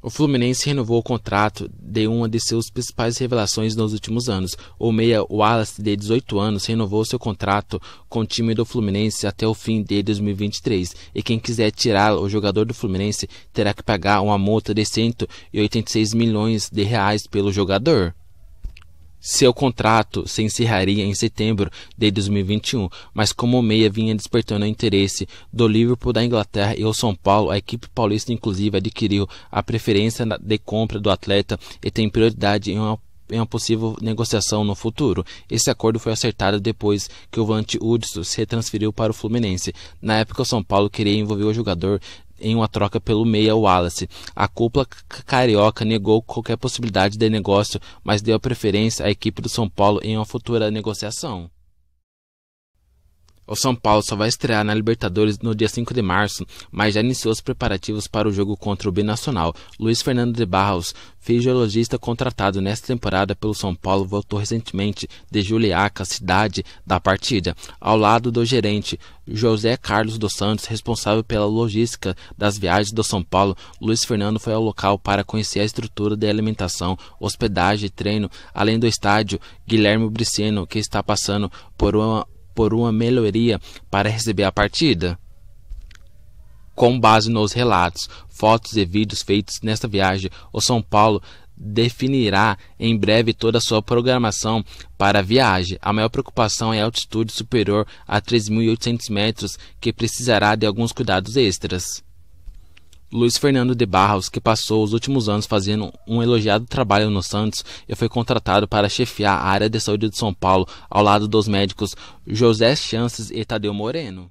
O Fluminense renovou o contrato de uma de seus principais revelações nos últimos anos. O meia Wallace, de 18 anos, renovou seu contrato com o time do Fluminense até o fim de 2023. E quem quiser tirar o jogador do Fluminense terá que pagar uma multa de 186 milhões de reais pelo jogador. Seu contrato se encerraria em setembro de 2021, mas como o meia vinha despertando o interesse do Liverpool da Inglaterra e o São Paulo, a equipe paulista inclusive adquiriu a preferência de compra do atleta e tem prioridade em uma em uma possível negociação no futuro. Esse acordo foi acertado depois que o Vante Hudson se transferiu para o Fluminense. Na época, o São Paulo queria envolver o jogador em uma troca pelo meia Wallace. A cúpula carioca negou qualquer possibilidade de negócio, mas deu preferência à equipe do São Paulo em uma futura negociação. O São Paulo só vai estrear na Libertadores no dia 5 de março, mas já iniciou os preparativos para o jogo contra o Binacional. Luiz Fernando de Barros, fisiologista contratado nesta temporada pelo São Paulo, voltou recentemente de Juliaca, cidade da partida, ao lado do gerente José Carlos dos Santos, responsável pela logística das viagens do São Paulo. Luiz Fernando foi ao local para conhecer a estrutura de alimentação, hospedagem e treino, além do estádio Guilherme Briceno, que está passando por uma por uma melhoria para receber a partida? Com base nos relatos, fotos e vídeos feitos nesta viagem, o São Paulo definirá em breve toda a sua programação para a viagem. A maior preocupação é a altitude superior a 3.800 metros, que precisará de alguns cuidados extras. Luiz Fernando de Barros, que passou os últimos anos fazendo um elogiado trabalho no Santos e foi contratado para chefiar a área de saúde de São Paulo ao lado dos médicos José Chances e Tadeu Moreno.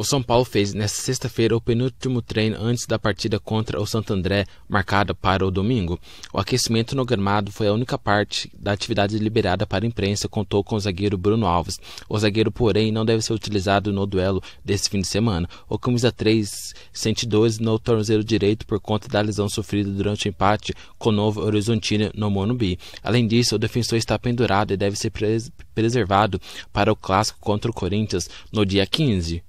O São Paulo fez nesta sexta-feira o penúltimo treino antes da partida contra o Santo André, marcada para o domingo. O aquecimento no gramado foi a única parte da atividade liberada para a imprensa, contou com o zagueiro Bruno Alves. O zagueiro, porém, não deve ser utilizado no duelo desse fim de semana. O camisa 3 sente dores no tornozelo direito por conta da lesão sofrida durante o empate com o Novo Horizontino no Monubi. Além disso, o defensor está pendurado e deve ser preservado para o clássico contra o Corinthians no dia 15.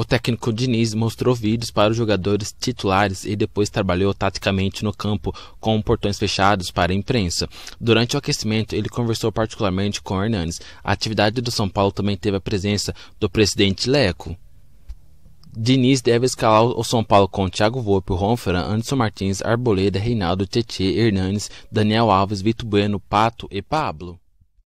O técnico Diniz mostrou vídeos para os jogadores titulares e depois trabalhou taticamente no campo com portões fechados para a imprensa. Durante o aquecimento, ele conversou particularmente com Hernandes. A atividade do São Paulo também teve a presença do presidente Leco. Diniz deve escalar o São Paulo com Thiago Volpe, Ronferan, Anderson Martins, Arboleda, Reinaldo, Tietê, Hernandes, Daniel Alves, Vitor Bueno, Pato e Pablo.